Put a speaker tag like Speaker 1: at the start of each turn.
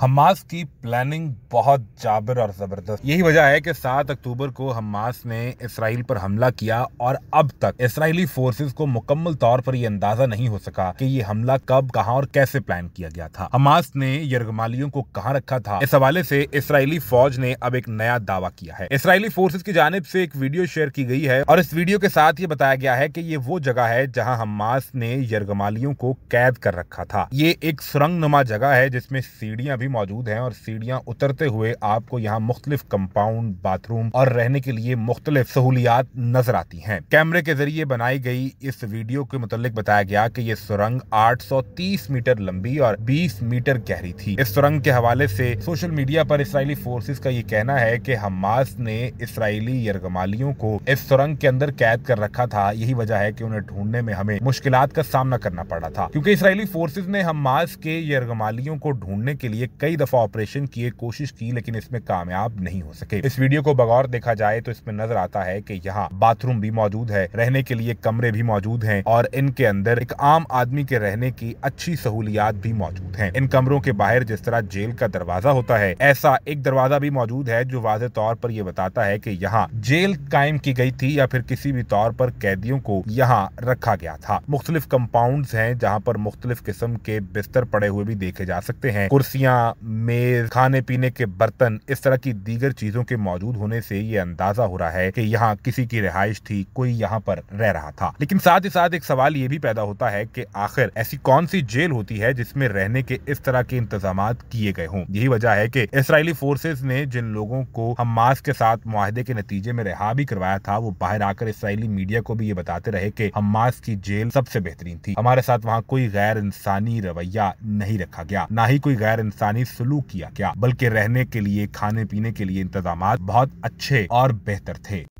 Speaker 1: Hamas की planning बहुत जाबर और जबरदस्त यही वजह है कि 7 अक्टूबर को हमास ने इसराइल पर हमला किया और अब तक इसराइली फोर्सेस को मुकम्मल तौर पर यह अंदाजा नहीं हो सका कि ये हमला कब कहां और कैसे प्लान किया गया था हमास ने यरगमालियों को कहां रखा था इस हवाले से इसराइली फौज ने अब एक नया दावा किया है इसराइली फोर्सेज की जानब से एक वीडियो शेयर की गई है और इस वीडियो के साथ ये बताया गया है की ये वो जगह है जहाँ हमास ने यरगमालियों को कैद कर रखा था ये एक सुरंग जगह है जिसमें सीढ़ियां भी मौजूद हैं और सीढ़ियाँ उतरते हुए आपको यहाँ मुख्तलिफ कंपाउंड बाथरूम और रहने के लिए मुख्तलिफ सहूलियात नजर आती हैं कैमरे के जरिए बनाई गई इस वीडियो के मुतालिक बताया गया कि ये सुरंग 830 मीटर लंबी और 20 मीटर गहरी थी इस सुरंग के हवाले से सोशल मीडिया पर इसराइली फोर्सेस का ये कहना है कि हमास ने इसराइली यरगमालियों को इस सुरंग के अंदर कैद कर रखा था यही वजह है कि उन्हें ढूंढने में हमें मुश्किल का सामना करना पड़ा था क्योंकि इसराइली फोर्सेज ने हमास के यरगमालियों को ढूंढने के लिए कई दफा ऑपरेशन किए कोशिश की लेकिन इसमें कामयाब नहीं हो सके इस वीडियो को बगौर देखा जाए तो इसमें नजर आता है की यहाँ बाथरूम भी मौजूद है रहने के लिए कमरे भी मौजूद है और इनके अंदर एक आम आदमी के रहने की अच्छी सहूलियात भी मौजूद है इन कमरों के बाहर जिस तरह जेल का दरवाजा होता है ऐसा एक दरवाजा भी मौजूद है जो वाज तौर पर यह बताता है कि यहाँ जेल कायम की गई थी या फिर किसी भी तौर पर कैदियों को यहाँ रखा गया था मुख्तलिफ कम्पाउंड है जहाँ पर मुख्तलिफ किस्म के बिस्तर पड़े हुए भी देखे जा सकते हैं कुर्सियाँ मेज खाने पीने के बर्तन इस तरह की दीगर चीजों के मौजूद होने से ये अंदाजा हो रहा है कि यहाँ किसी की रिहाइश थी कोई यहाँ पर रह रहा था लेकिन साथ ही साथ एक सवाल ये भी पैदा होता है कि आखिर ऐसी कौन सी जेल होती है जिसमें रहने के इस तरह के इंतजाम किए गए हों यही वजह है की इसराइली फोर्सेज ने जिन लोगों को हम के साथ माहदे के नतीजे में रिहा भी करवाया था वो बाहर आकर इसराइली मीडिया को भी ये बताते रहे की हम की जेल सबसे बेहतरीन थी हमारे साथ वहाँ कोई गैर इंसानी रवैया नहीं रखा गया ना ही कोई गैर इंसानी यानी सलूक किया गया बल्कि रहने के लिए खाने पीने के लिए इंतजाम बहुत अच्छे और बेहतर थे